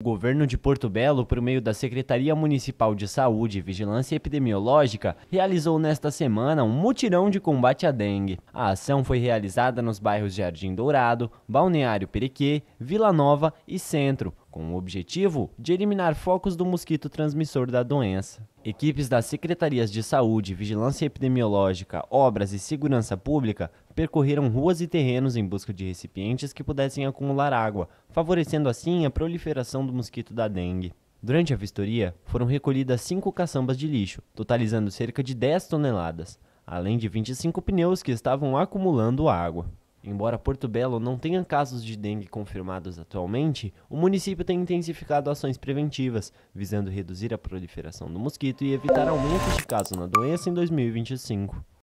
O governo de Porto Belo, por meio da Secretaria Municipal de Saúde e Vigilância Epidemiológica, realizou nesta semana um mutirão de combate à dengue. A ação foi realizada nos bairros Jardim Dourado, Balneário Perequê, Vila Nova e Centro, com o objetivo de eliminar focos do mosquito transmissor da doença. Equipes das secretarias de saúde, vigilância epidemiológica, obras e segurança pública percorreram ruas e terrenos em busca de recipientes que pudessem acumular água, favorecendo assim a proliferação do mosquito da dengue. Durante a vistoria, foram recolhidas cinco caçambas de lixo, totalizando cerca de 10 toneladas, além de 25 pneus que estavam acumulando água. Embora Porto Belo não tenha casos de dengue confirmados atualmente, o município tem intensificado ações preventivas, visando reduzir a proliferação do mosquito e evitar aumentos de casos na doença em 2025.